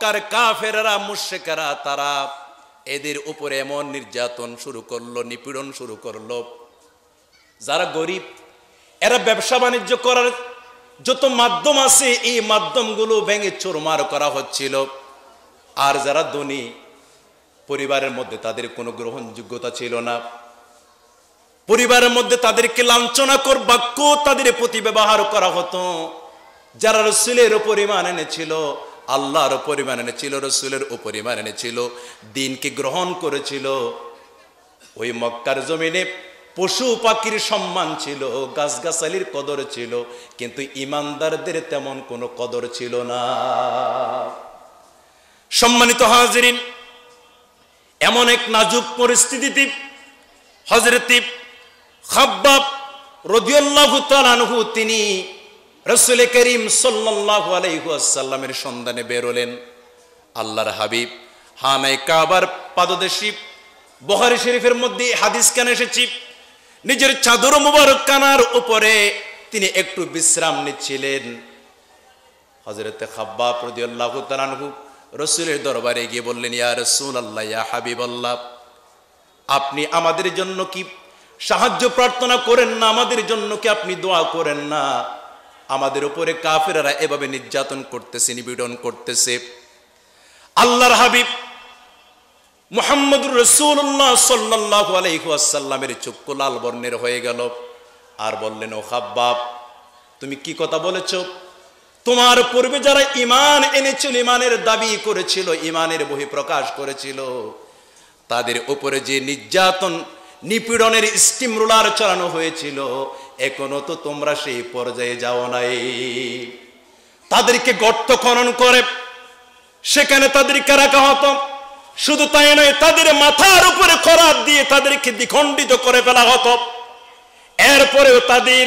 মক্কার কাফেরা মুশেকেরা তারা এদের উপরে এমন নির্যাতন শুরু করলো নিপীড়ন শুরু করলো যারা গরিব এরা ব্যবসা বাণিজ্য করার যত মাধ্যম আছে এই মাধ্যমগুলো ভেঙে চোরমার করা হচ্ছিল আর যারা ধনী পরিবারের মধ্যে তাদের কোনো গ্রহণযোগ্যতা ছিল না পরিবারের মধ্যে তাদেরকে লাঞ্ছনা কর বাক্য তাদের প্রতি ব্যবহার করা হতো যারা রসুলের পরিমাণ এনেছিল আল্লাহর পরিমাণ এনেছিল রসুলের পরিমাণ এনেছিল দিনকে গ্রহণ করেছিল ওই মক্কার জমিনে পশু পাখির সম্মান ছিল গাছগাছালির কদর ছিল কিন্তু ইমানদারদের তেমন কোনো কদর ছিল না সম্মানিত হাজরিন এমন এক নাজুক পরিস্থিতিতে হজরতিব খাব্বাব রদিউল্লাহ তালানহু তিনি রসুল করিম সাল্লাহ সন্ধানে বেরোলেন আল্লাহর হাবিব হানাই কাবার পাদদেশী বহারি শরীফের মধ্যে হাদিস কেন এসেছি নিজের চাদর মুবারক কানার উপরে তিনি একটু বিশ্রাম নিচ্ছিলেন হজরত খাব্বা প্রদি আল্লাহ তালানহু রসুলের দরবারে গিয়ে বললেন ইয়া রসুল আল্লাহ ইয়া হাবিব আল্লাহ আপনি আমাদের জন্য কি সাহায্য প্রার্থনা করেন না আমাদের জন্য কি আপনি দোয়া করেন না আমাদের উপরে কাফেরারা এভাবে নির্যাতন করতেছে নিপীড়ন করতেছে আল্লাহর হাবিব মোহাম্মদুর রসুল্লাহ সাল্লাহ আলহিহাসাল্লামের চক্ষু লাল বর্ণের হয়ে গেল আর বললেন ও হাব্বাব তুমি কি কথা বলেছ তোমার পূর্বে যারা ইমান এনেছিল ইমানের দাবি করেছিল ইমানের বহি প্রকাশ করেছিল তাদের উপরে যে নির্যাতন নিপীড়নের স্টিম রোলার চালানো হয়েছিল এখনো তো তোমরা সেই পর্যায়ে যাও নাই তাদেরকে গর্ত খনন করে সেখানে তাদেরকে রাখা হতো শুধু তাই নয় তাদের মাথার উপরে খরাপ দিয়ে তাদেরকে দ্বিখণ্ডিত করে ফেলা হতো এরপরেও তাদের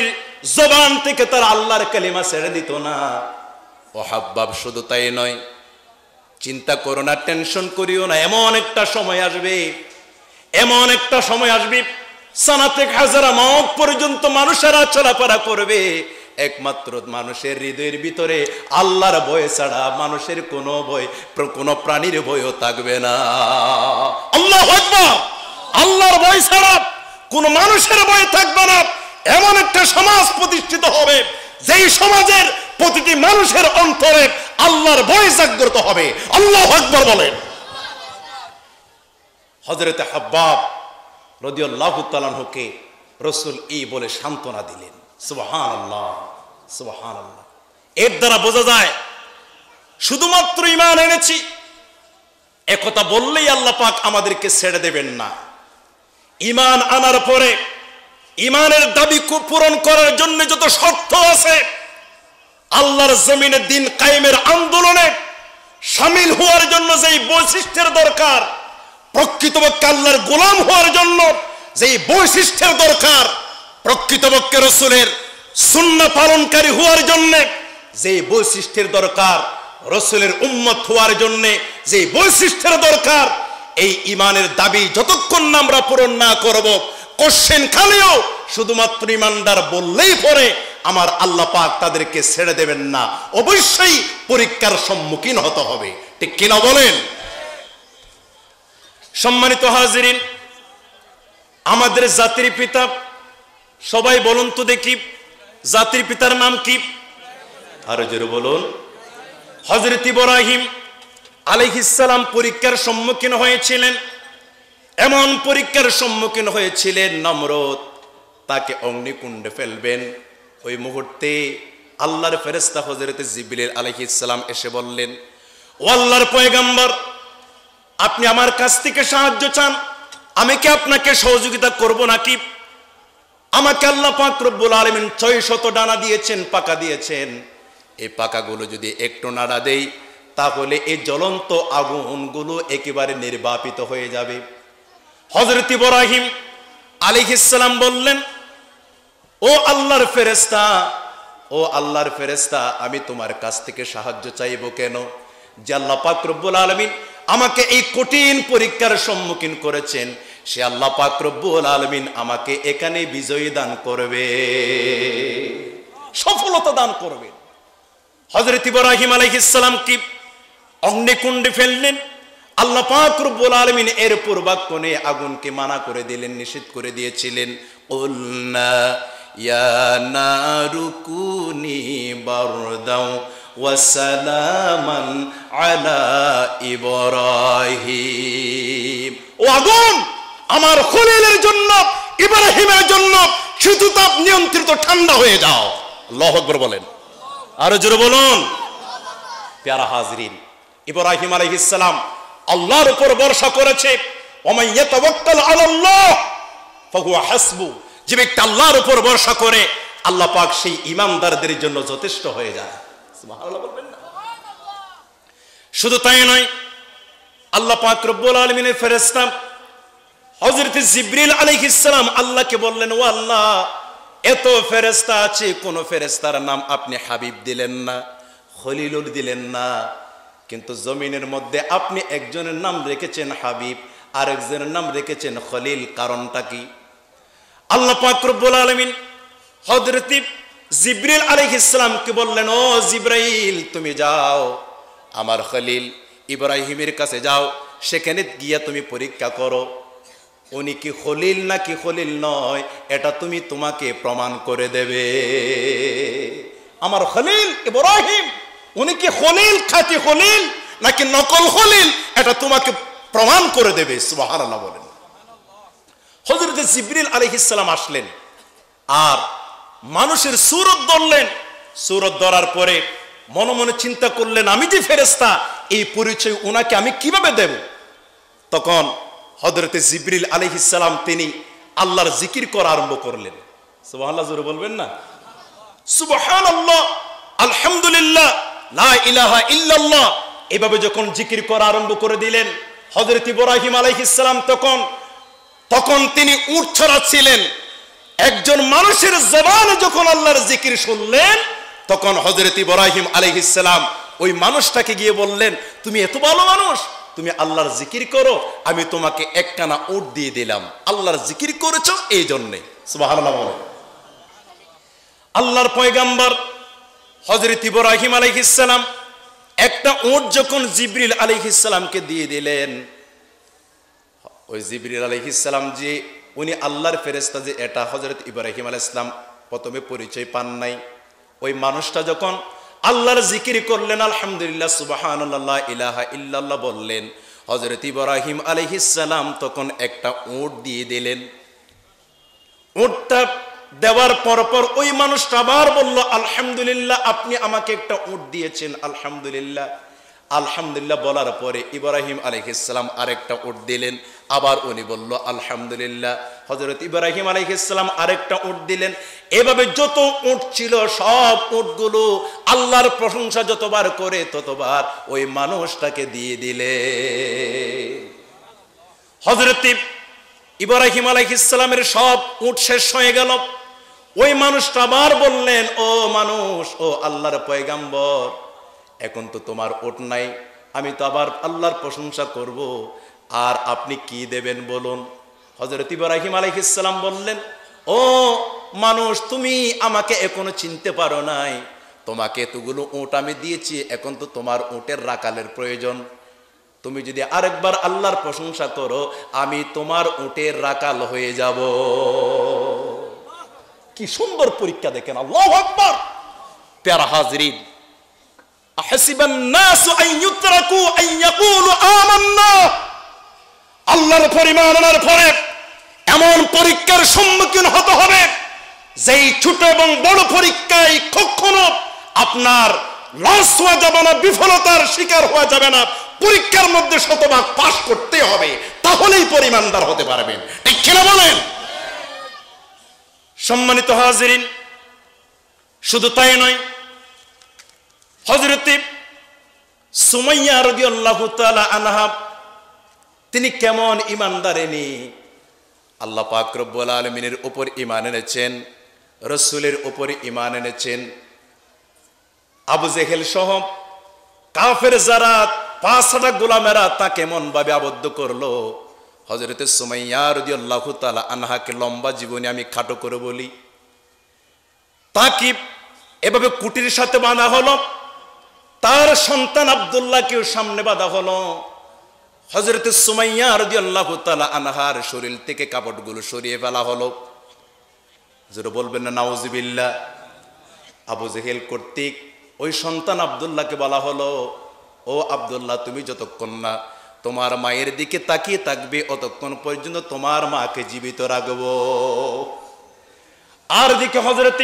জবান থেকে তারা আল্লাহর কালিমা ছেড়ে দিত না অহাব্বাব শুধু তাই নয় চিন্তা করো না টেনশন করিও না এমন একটা সময় আসবে এমন একটা সময় আসবে সানাতে হাজারা মক পর্যন্ত মানুষেরা চলাফেরা করবে একমাত্র মানুষের হৃদয়ের ভিতরে আল্লাহর বয়ে ছাড়া মানুষের কোন বই কোন প্রাণীর বইও থাকবে না আল্লাহ আল্লাহর বই ছাড়া কোন মানুষের বই থাকবে না এমন একটা সমাজ প্রতিষ্ঠিত হবে যেই সমাজের প্রতিটি মানুষের অন্তরে আল্লাহর বয় জাগ্রত হবে আল্লাহ আকবর বলেন হজরত হাব্বাব রদিউল্লাহ তালানহুকে রসুল এই বলে সান্ত্বনা দিলেন সুবাহান আল্লাহ সুবাহান আল্লাহ এর দ্বারা বোঝা যায় শুধুমাত্র ইমান এনেছি একথা বললেই আল্লাহ পাক আমাদেরকে ছেড়ে দেবেন না ইমান আনার পরে ইমানের দাবি পূরণ করার জন্য যত শর্ত আছে আল্লাহর জমিনে দিন কায়েমের আন্দোলনে সামিল হওয়ার জন্য যেই বৈশিষ্ট্যের দরকার প্রকৃতপক্ষে আল্লাহর গোলাম হওয়ার জন্য যেই বৈশিষ্ট্যের দরকার প্রকৃতপক্ষে রসুলের শূন্য পালনকারী হওয়ার জন্যে যেই বৈশিষ্ট্যের দরকার রসুলের উন্মত হওয়ার জন্যে যে বৈশিষ্ট্যের দরকার এই ইমানের দাবি যতক্ষণ না আমরা পূরণ না করব কোশ্চেন খালিও শুধুমাত্র ইমানদার বললেই পরে আমার আল্লাহ পাক তাদেরকে ছেড়ে দেবেন না অবশ্যই পরীক্ষার সম্মুখীন হতে হবে ঠিক কিনা বলেন সম্মানিত হাজিরিন আমাদের জাতির পিতা সবাই বলুন তো দেখি জাতির পিতার নাম কি আর বলুন হজরত ইব্রাহিম আলাইহিসালাম পরীক্ষার সম্মুখীন হয়েছিলেন এমন পরীক্ষার সম্মুখীন হয়েছিলেন নমরত তাকে অগ্নিকুণ্ডে ফেলবেন ওই মুহূর্তে আল্লাহর ফেরেস্তা হজরত জিবিল আলহিসাম এসে বললেন ও আল্লাহর পয়গাম্বর আপনি আমার কাছ থেকে সাহায্য চান আমি কি আপনাকে সহযোগিতা করব নাকি আমাকে আল্লাহ পাক রব্বুল আলমিন ছয় শত ডানা দিয়েছেন পাকা দিয়েছেন এই পাকাগুলো যদি একটু নাড়া দেই তাহলে এই জ্বলন্ত আগুনগুলো একেবারে নির্বাপিত হয়ে যাবে হজরত ইব্রাহিম আলিহিসাল্লাম বললেন ও আল্লাহর ফেরেস্তা ও আল্লাহর ফেরেস্তা আমি তোমার কাছ থেকে সাহায্য চাইব কেন যে আল্লাহ পাক রব্বুল আলমিন আমাকে এই কঠিন পরীক্ষার সম্মুখীন করেছেন সে আল্লাহ পাকরব্বুল আলমিন আমাকে এখানে বিজয়ী দান করবে সফলতা দান করবে হজরত ইব্রাহিম আলাইহিসাল্লাম কি অগ্নিকুণ্ডে ফেললেন আল্লাহ পাকরব্বুল আলমিন এর পূর্বাক্ষণে আগুনকে মানা করে দিলেন নিষেধ করে দিয়েছিলেন ওল্না ইয়া রুকুনি বারদাও ওয়াসালামান আলা ইব্রাহিম ও আগুন আমার খলিলের জন্য ইব্রাহিমের জন্য শুধু তাপ নিয়ন্ত্রিত ঠান্ডা হয়ে যাও আল্লাহ আকবর বলেন আরো জোরে বলুন প্যারা হাজরিন ইব্রাহিম আলাইহিস সালাম আল্লাহর উপর ভরসা করেছে যে ব্যক্তি আল্লাহর উপর ভরসা করে আল্লাহ পাক সেই ইমানদারদের জন্য যথেষ্ট হয়ে যায় শুধু তাই নয় আল্লাহ পাক রব্বুল আলমিনের ফেরেস্তাম হজরত জিব্রিল ইসলাম আল্লাহকে বললেন ও আল্লাহ এত ফেরেস্তা আছে কোন ফেরেস্তার নাম আপনি হাবিব দিলেন না খলিলুল দিলেন না কিন্তু জমিনের মধ্যে আপনি একজনের নাম রেখেছেন হাবিব আর একজনের নাম রেখেছেন খলিল কারণটা কি আল্লাহ পাকরবুল আলমিন হজরতিব জিব্রিল আলী ইসলামকে বললেন ও জিব্রাইল তুমি যাও আমার খলিল ইব্রাহিমের কাছে যাও সেখানে গিয়া তুমি পরীক্ষা করো উনি কি না কি হলিল নয় এটা তুমি তোমাকে প্রমাণ করে দেবে আমার হলিল ইব্রাহিম উনি কি হলিল খাতি হলিল নাকি নকল হলিল এটা তোমাকে প্রমাণ করে দেবে সুবাহানা বলেন হজরত জিবরিল আলহিসাম আসলেন আর মানুষের সুরত ধরলেন সুরত ধরার পরে মনে মনে চিন্তা করলেন আমি যে ফেরেস্তা এই পরিচয় ওনাকে আমি কিভাবে দেব তখন হজরতে জিবরিল আলহিসাম তিনি আল্লাহর জিকির করা আরম্ভ করলেন সুবাহ জোরে বলবেন না সুবাহান আল্লাহ আলহামদুলিল্লাহ লা ইলাহা ইল্লাল্লাহ এভাবে যখন জিকির করা আরম্ভ করে দিলেন হজরত ইব্রাহিম আলাইহিস তখন তখন তিনি উঠ ছড়াচ্ছিলেন একজন মানুষের জবান যখন আল্লাহর জিকির শুনলেন তখন হজরত ইব্রাহিম আলহিসাম ওই মানুষটাকে গিয়ে বললেন তুমি এত ভালো মানুষ তুমি আল্লাহর জিকির করো আমি তোমাকে একটানা উঠ দিয়ে দিলাম আল্লাহর জিকির করেছ এই জন্যে আল্লাহর পয়গাম্বর হজরত ইব্রাহিম আলহিসাম একটা উঠ যখন জিবরিল আলহিসামকে দিয়ে দিলেন ওই জিবরিল আলহিসাম যে উনি আল্লাহর ফেরেস্তা যে এটা হজরত ইব্রাহিম আল ইসলাম প্রথমে পরিচয় পান নাই ওই মানুষটা যখন আল্লাহর জিকির করলেন আলহামদুলিল্লাহ সুবাহান আল্লাহ ইলাহা ইল্লাল্লাহ বললেন হজরত ইব্রাহিম আলহিসাল্লাম তখন একটা উঁট দিয়ে দিলেন উঁটটা দেওয়ার পর পর ওই মানুষটা আবার বলল আলহামদুলিল্লাহ আপনি আমাকে একটা উঁট দিয়েছেন আলহামদুলিল্লাহ আলহামদুলিল্লাহ বলার পরে ইব্রাহিম আলহিসাম আরেকটা উট দিলেন আবার উনি বলল আলহামদুলিল্লাহ হজরত ইব্রাহিম আলহিসাম আরেকটা উট দিলেন এভাবে যত উঠ ছিল সব উটগুলো আল্লাহর প্রশংসা যতবার করে ততবার ওই মানুষটাকে দিয়ে দিলে হজরত ইব্রাহিম আলহিসামের সব উট শেষ হয়ে গেল ওই মানুষটা আবার বললেন ও মানুষ ও আল্লাহর পয়গাম্বর এখন তো তোমার ওট নাই আমি তো আবার আল্লাহর প্রশংসা করব আর আপনি কি দেবেন বলুন হজরত ইব্রাহিম ইসলাম বললেন ও মানুষ তুমি আমাকে এখনো চিনতে পারো নাই তোমাকে এতগুলো উঁট আমি দিয়েছি এখন তো তোমার উঁটের রাকালের প্রয়োজন তুমি যদি আরেকবার আল্লাহর প্রশংসা করো আমি তোমার উটের রাকাল হয়ে যাব কি সুন্দর পরীক্ষা দেখেন আল্লাহ প্যারা হাজরিন আল্লাহর পরিমাণনার পরে এমন পরীক্ষার সম্মুখীন হতে হবে যেই ছোট এবং বড় পরীক্ষায় কখনো আপনার লস যাবে না বিফলতার শিকার হওয়া যাবে না পরীক্ষার মধ্যে শতভাগ পাশ করতে হবে তাহলেই পরিমাণদার হতে পারবেন ঠিক না বলেন সম্মানিত হাজিরিন শুধু তাই নয় হজরতি সুমাইয়া রবি আল্লাহ আনহা তিনি কেমন ইমানদার এনি আল্লাহ পাক আলমিনের ওপর ইমান এনেছেন রসুলের ওপর ইমান এনেছেন আবু জেহেল সহ কাফের যারা পাঁচটা গোলামেরা তা কেমন ভাবে আবদ্ধ করলো হজরতে সুমাইয়া রদি আল্লাহ তালা আনহাকে লম্বা জীবনে আমি খাটো করে বলি তা কি এভাবে কুটির সাথে বানা হলো তার সন্তান আবদুল্লাহকেও সামনে বাঁধা হল হজরত সুমাইয়া রদি আল্লাহ তালা আনহার শরীর থেকে কাপড়গুলো সরিয়ে ফেলা হলো যেটা বলবেন না নাওজিবিল্লা আবু জেহেল কর্তৃক ওই সন্তান আবদুল্লাহকে বলা হলো ও আবদুল্লাহ তুমি যতক্ষণ না তোমার মায়ের দিকে তাকিয়ে থাকবে অতক্ষণ পর্যন্ত তোমার মাকে জীবিত রাখব আর দিকে হজরত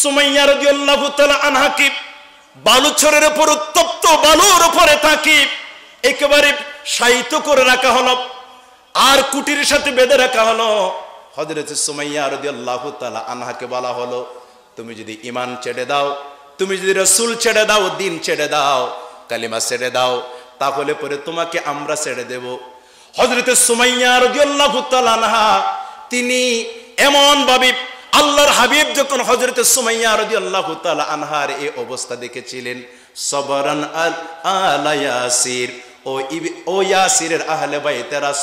সুমাইয়া রদি আল্লাহ তালা আনহাকিব বালুচরের উপর উত্তপ্ত বালুর উপরে তাকি একেবারে সাহিত্য করে রাখা হলো আর কুটির সাথে বেঁধে রাখা হলো হজরত সুমাইয়া রদি আল্লাহ আনহাকে বলা হলো তুমি যদি ইমান ছেড়ে দাও তুমি যদি রসুল ছেড়ে দাও দিন ছেড়ে দাও কালিমা ছেড়ে দাও তাহলে পরে তোমাকে আমরা ছেড়ে দেব হজরত সুমাইয়া রদি আল্লাহ আনহা তিনি এমন ভাবে আল্লাহর হাবিব যখন হজরতে সুমাইয়া রদি আল্লাহ আনহার এই অবস্থা দেখেছিলেন সবরান আলায়াসির ও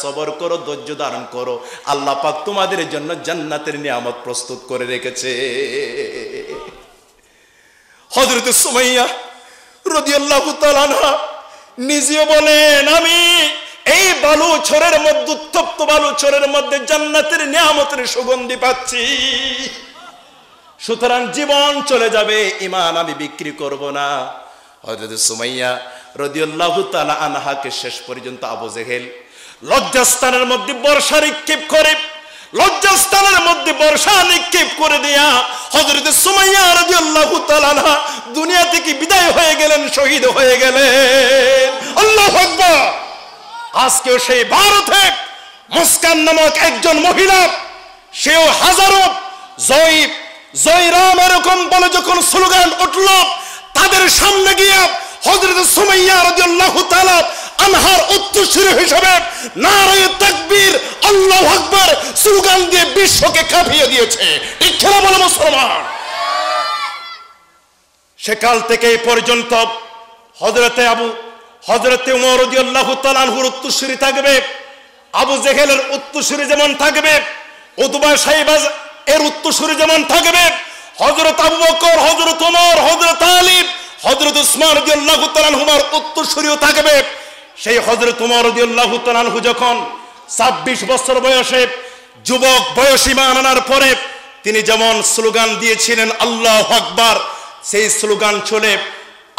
সবর করো ধৈর্য ধারণ করো আল্লাহ পাক তোমাদের জন্য জান্নাতের প্রস্তুত করে রেখেছে সুমাইয়া রদি আল্লাহ আনহা নিজেও বলেন আমি এই বালু ছোরের মধ্যে উত্তপ্ত বালু ছোরের মধ্যে জান্নাতের নিয়ামতের সুগন্ধি পাচ্ছি সুতরাং জীবন চলে যাবে ইমান আমি বিক্রি করব না হজরত সুমাইয়া রদিউল্লাহু তালা আনহাকে শেষ পর্যন্ত আবু জেহেল লজ্জাস্থানের মধ্যে বর্ষা নিক্ষেপ করে লজ্জাস্থানের মধ্যে বর্ষা নিক্ষেপ করে দেয়া হজরত সুমাইয়া রাদিয়াল্লাহু তাআলা দুনিয়া থেকে বিদায় হয়ে গেলেন শহীদ হয়ে গেলেন আল্লাহু আকবার আজকে সেই ভারতে মুস্কান নামক একজন মহিলা সেও হাজারো জয় জয়রাম এরকম বলে যখন স্লোগান উঠল তাদের সামনে গিয়ে হজরত সুমাইয়া রাদিয়াল্লাহু তাআলা আনহার উত্তরসূরি হিসাবে নারায়ে তাকবীর আল্লাহু আকবার স্লোগান দিয়ে বিশ্বকে কাঁপিয়ে দিয়েছে ঠিক খেলা বলে মুসলমান সেকাল থেকে পর্যন্ত হজরতে আবু হজরতে উমরদিয়াল্লাহ উত্তরসূরি থাকবে আবু জেহেলের উত্তরসূরি যেমন থাকবে এর উত্তরসূরি যেমন থাকবে হজরত আবু বকর হজরত উমর হজরত আলিব হজরত উসমান রদিয়াল্লাহ তালানহুমার উত্তরসূরিও থাকবে সেই হজরত উমর রদিয়াল্লাহ তালানহু যখন ছাব্বিশ বছর বয়সে যুবক বয়সীমা আনার পরে তিনি যেমন স্লোগান দিয়েছিলেন আল্লাহ আকবার সেই স্লোগান চলে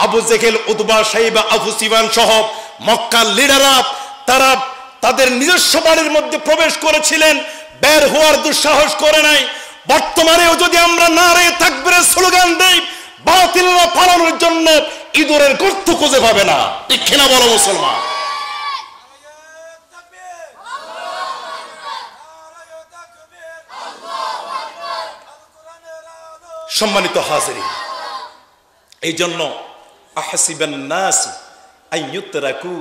আবু জেহেল উদবা সাহিবা আবু সিবান সহ মক্কার লিডাররা তারা তাদের নিজস্ব বাড়ির মধ্যে প্রবেশ করেছিলেন বের হওয়ার দুঃসাহস করে নাই বর্তমানেও যদি আমরা নারে থাকবে স্লোগান দেই বাতিলরা পালানোর জন্য ইঁদুরের গর্ত খুঁজে পাবে না দেখি না বলো মুসলমান সম্মানিত হাজির এই জন্য আহসিবান নাস আইয়ুতরাকু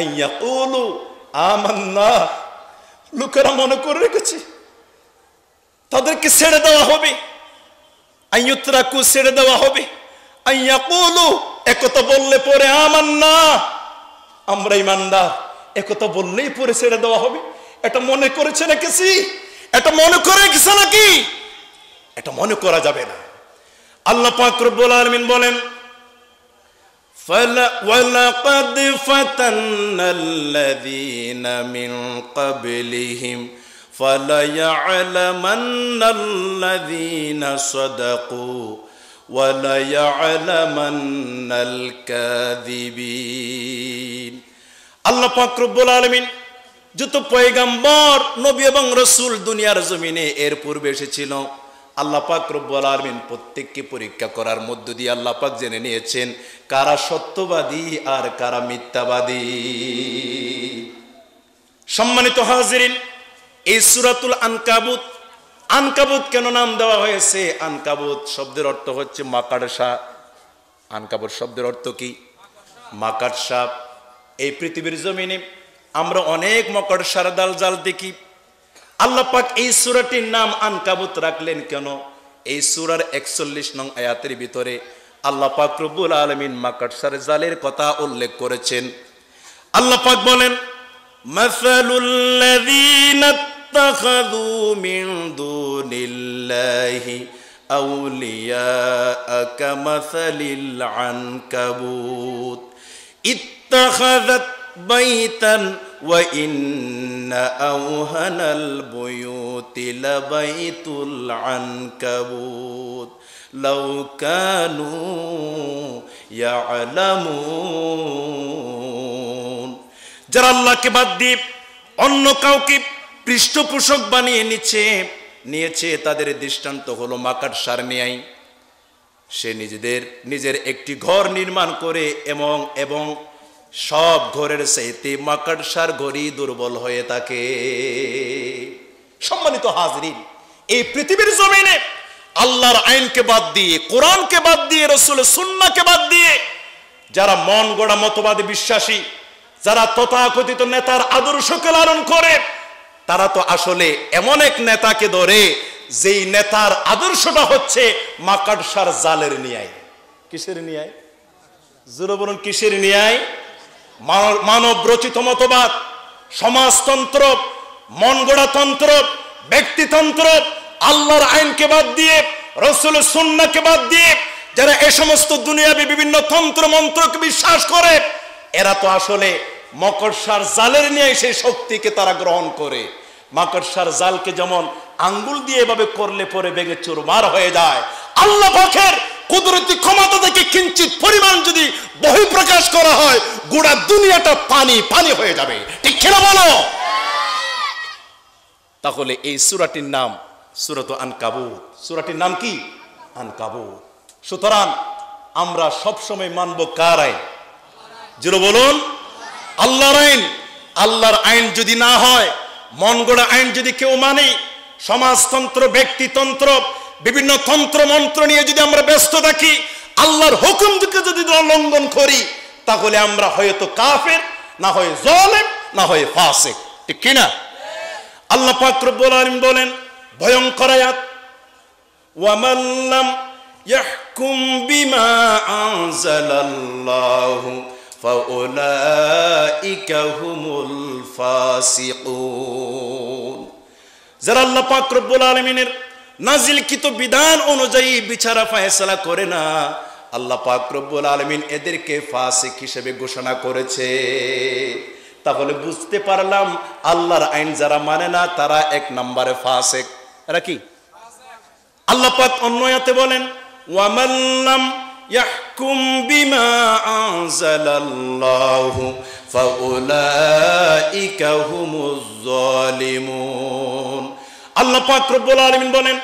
আইয়াকুলু আমান্না লোকেরা মনে করে রেখেছে তাদেরকে ছেড়ে দেওয়া হবে আইয়ুতরাকু ছেড়ে দেওয়া হবে আইয়াকুলু একথা বললে পরে আমান্না আমরা ইমানদার একথা বললেই পরে ছেড়ে দেওয়া হবে এটা মনে করেছে রেখেছি এটা মনে করে গেছে নাকি এটা মনে করা যাবে না আল্লাহ পাক রব্বুল আলামিন বলেন فلا ولقد فتنا الذين من قبلهم فليعلمن الذين صدقوا وليعلمن الكاذبين الله পাক রব্বুল আলমিন যত পয়গাম্বর নবী এবং রসুল দুনিয়ার জমিনে এর পূর্বে এসেছিল আল্লাহ পাক রব্বুল আলমিন প্রত্যেককে পরীক্ষা করার মধ্য দিয়ে আল্লাহ পাক জেনে নিয়েছেন কারা সত্যবাদী আর কারা মিথ্যাবাদী সম্মানিত হাজিরিন এই সুরাতুল আনকাবুত আনকাবুত কেন নাম দেওয়া হয়েছে আনকাবুত শব্দের অর্থ হচ্ছে মাকাড়সা আনকাবুত শব্দের অর্থ কি মাকাড়সা এই পৃথিবীর জমিনে আমরা অনেক মকড়সার দাল জাল দেখি আল্লাহ পাক এই সুরাটির নাম আনকাবুত রাখলেন কেন এই সুরার একচল্লিশ নং আয়াতের ভিতরে আল্লাহ পাক রব্বুল আলমিন মাকাটসার জালের কথা উল্লেখ করেছেন আল্লাহ পাক বলেন মাসালুল্লাযীনা ইত্তাখাযাত বৈতন وإن أوهن البيوت لبيت العنكبوت لو كانوا يعلمون যারা আল্লাহকে বাদ দিয়ে অন্য কাউকে পৃষ্ঠপোষক বানিয়ে নিচ্ছে নিয়েছে তাদের দৃষ্টান্ত হলো মাকার সারনিয়াই সে নিজেদের নিজের একটি ঘর নির্মাণ করে এবং এবং সব ঘরের সেতে মাকড়সার ঘড়ি দুর্বল হয়ে থাকে সম্মানিত হাজরিন এই পৃথিবীর জমিনে আল্লাহর আইনকে বাদ দিয়ে কোরআনকে বাদ দিয়ে রসুলের সুন্নাকে বাদ দিয়ে যারা মন গড়া মতবাদে বিশ্বাসী যারা তথাকথিত নেতার আদর্শকে লালন করে তারা তো আসলে এমন এক নেতাকে ধরে যেই নেতার আদর্শটা হচ্ছে মাকাটসার জালের নিয়ায় কিসের নিয়ায় জোরে বলুন কিসের নিয়ায় মানব রচিত মতবাদ সমাজতন্ত্র মন গড়াতন্ত্র ব্যক্তিতন্ত্র আল্লাহর আইনকে বাদ দিয়ে রসুল সুন্নাকে বাদ দিয়ে যারা এ সমস্ত দুনিয়াবি বিভিন্ন তন্ত্র মন্ত্রকে বিশ্বাস করে এরা তো আসলে মকরসার জালের নিয়ে সেই শক্তিকে তারা গ্রহণ করে মাকড়সার জালকে যেমন আঙ্গুল দিয়ে এভাবে করলে পরে বেগে চুরমার হয়ে যায় আল্লাহ পাখের কুদরতি ক্ষমতা থেকে কিঞ্চিত পরিমাণ যদি প্রকাশ করা হয় গোড়া দুনিয়াটা পানি পানি হয়ে যাবে ঠিক কিনা বলো তাহলে এই সুরাটির নাম সুরত আনকাবুত সুরাটির নাম কি আনকাবুত সুতরাং আমরা সবসময় মানব কার আইন যেন বলুন আল্লাহর আইন আল্লাহর আইন যদি না হয় মন গড়া আইন যদি কেউ মানে সমাজতন্ত্র ব্যক্তিতন্ত্র বিভিন্ন তন্ত্র মন্ত্র নিয়ে যদি আমরা ব্যস্ত থাকি আল্লাহর দিকে যদি লঙ্ঘন করি তাহলে আমরা হয়তো কাফের না হয় জলেন না হয় ফাসেক ঠিক কিনা আল্লাহ পাত্র বলেন ভয়ঙ্কর আয়াত ওয়ামাল্লাম ইয়াহকুম বিমা আনজালাল্লাহু فأولئك هم الفاسقون যারা আল্লাহ পাক রব্বুল আলমিনের নাজিলকৃত বিধান অনুযায়ী বিচারা ফায়সলা করে না আল্লাহ পাক রব্বুল আলমিন এদেরকে ফাসিক হিসেবে ঘোষণা করেছে তাহলে বুঝতে পারলাম আল্লাহর আইন যারা মানে না তারা এক নম্বরে ফাসেক এরা কি আল্লাহ পাক অন্যয়াতে বলেন ওয়ামাল্লাম يحكم بما أنزل الله فأولئك هم الظالمون আল্লাহ পাক রব্বুল আলামিন বলেন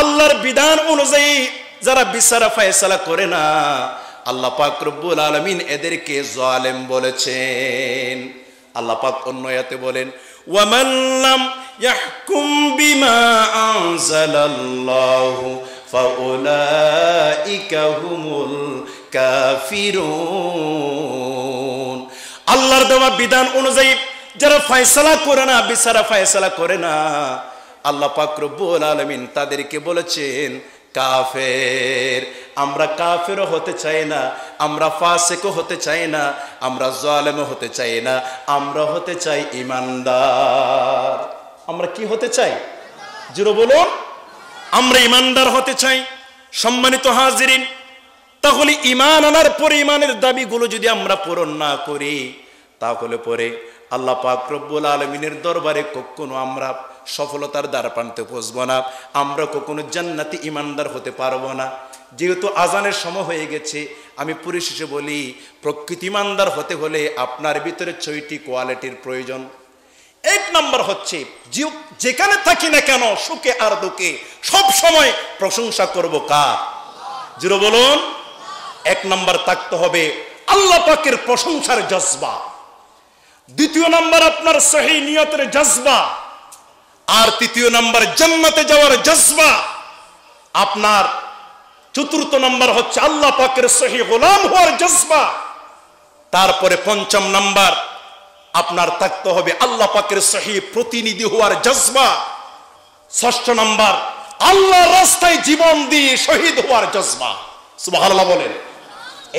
আল্লাহর বিধান অনুযায়ী যারা বিচারা ফয়সালা করে না আল্লাহ পাক রব্বুল আলামিন এদেরকে জালেম বলেছেন আল্লাহ পাক অন্য ইয়াতে বলেন ওয়ামাল্লাম ইয়াহকুম বিমা আনজালাল্লাহু ফাউলাইকা হুমুল কাফিরুন আল্লাহর দেওয়া বিধান অনুযায়ী যারা ফয়সলা করে না বিচারা ফয়সলা করে না আল্লাহ পাক রব্বুল আলামিন তাদেরকে বলেছেন কাফের আমরা কাফেরও হতে চাই না আমরা ফাসেকও হতে চাই না আমরা জালেমও হতে চাই না আমরা হতে চাই ইমানদার আমরা কি হতে চাই জিরো বলুন আমরা ইমানদার হতে চাই সম্মানিত হাজিরিন তাহলে ইমান আনার পরে ইমানের দাবিগুলো যদি আমরা পূরণ না করি তাহলে পরে আল্লাহ পাক রব্বুল আলমিনের দরবারে কখনো আমরা সফলতার দ্বার প্রান্তে পৌঁছবো না আমরা কখনো জান্নাতি ইমানদার হতে পারবো না যেহেতু আজানের সময় হয়ে গেছে আমি পরিশেষে বলি প্রকৃতি ইমানদার হতে হলে আপনার ভিতরে ছয়টি কোয়ালিটির প্রয়োজন এক নম্বর হচ্ছে যেখানে থাকি না কেন সুখে আর দুঃখে সব সময় প্রশংসা করব কার জিরো বলুন এক নম্বর থাকতে হবে আল্লাহ পাকের প্রশংসার জজবা দ্বিতীয় নম্বর আপনার সহি নিয়তের জজবা আর তৃতীয় নম্বর জন্মতে যাওয়ার জজবা আপনার চতুর্থ নম্বর হচ্ছে আল্লাহ পাকের সহি গোলাম হওয়ার জজবা তারপরে পঞ্চম নম্বর আপনার থাকতে হবে আল্লাহ পাকের সহি প্রতিনিধি হওয়ার জজবা ষষ্ঠ নম্বর আল্লাহ রাস্তায় জীবন দিয়ে শহীদ হওয়ার জজবা সুবাহ বলেন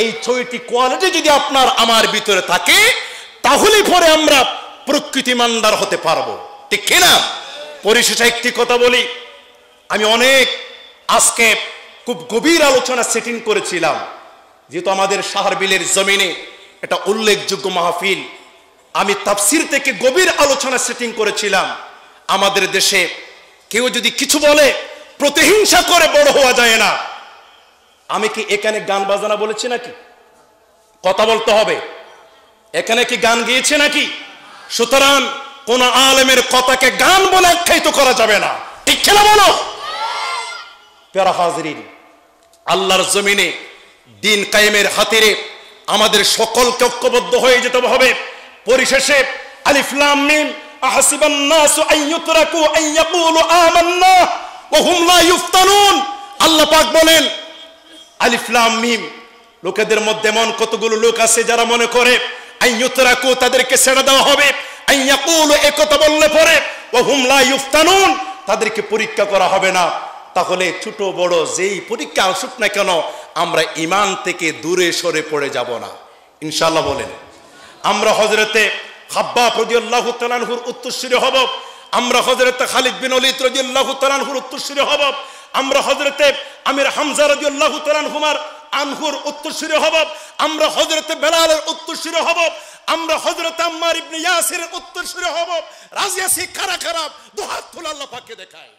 এই ছয়টি কোয়ালিটি যদি আপনার আমার ভিতরে থাকে তাহলে পরে আমরা প্রকৃতি মান্দার হতে পারবো ঠিক কিনা পরিশেষে একটি কথা বলি আমি অনেক আজকে খুব গভীর আলোচনা সেটিং করেছিলাম যেহেতু আমাদের সাহারবিলের জমিনে এটা উল্লেখযোগ্য মাহফিল আমি তাফসির থেকে গভীর আলোচনা সেটিং করেছিলাম আমাদের দেশে কেউ যদি কিছু বলে প্রতিহিংসা করে বড় হওয়া যায় না আমি কি এখানে গান বাজানা বলেছি নাকি কথা বলতে হবে এখানে কি গান গিয়েছে নাকি সুতরাং কোন আলেমের কথাকে গান বলে আখ্যায়িত করা যাবে না ঠিক খেলা বলো প্যারা হাজরিন আল্লাহর জমিনে দিন কায়েমের হাতিরে আমাদের সকলকে ঐক্যবদ্ধ হয়ে যেতে হবে পরিশেষে আলিফলাম মিম আহসিবান নাসু আইয়ুতরাকু আইয়াকুলু আমান্না ওয়া হুম লা ইফতানুন আল্লাহ পাক বলেন আলিফলাম মিম লোকেদের মধ্যে এমন কতগুলো লোক আছে যারা মনে করে আইয়ুতরাকু তাদেরকে ছেড়ে দেওয়া হবে আইয়াকুলু এ কথা বললে পরে ওয়া হুম লা ইফতানুন তাদেরকে পরীক্ষা করা হবে না তাহলে ছোট বড় যেই পরীক্ষা আসুক না কেন আমরা ইমান থেকে দূরে সরে পড়ে যাব না ইনশাল্লাহ বলেন আমরা হজরতে হাব্বা প্রদিউল্লাহ তালানহুর উত্তরসূরি হব আমরা হজরতে খালিদ বিন অলিত রদিউল্লাহ তালানহুর উত্তরসূরি হব আমরা হজরতে আমির হামজা রদিউল্লাহ তালানহুমার আনহুর উত্তরসূরি হব আমরা হজরতে বেলালের উত্তরসূরি হব আমরা হজরতে আম্মার ইবনে ইয়াসিরের উত্তরসূরি হব রাজিয়া কারা খারাপ দুহাত তুলে আল্লাহ পাকে দেখায়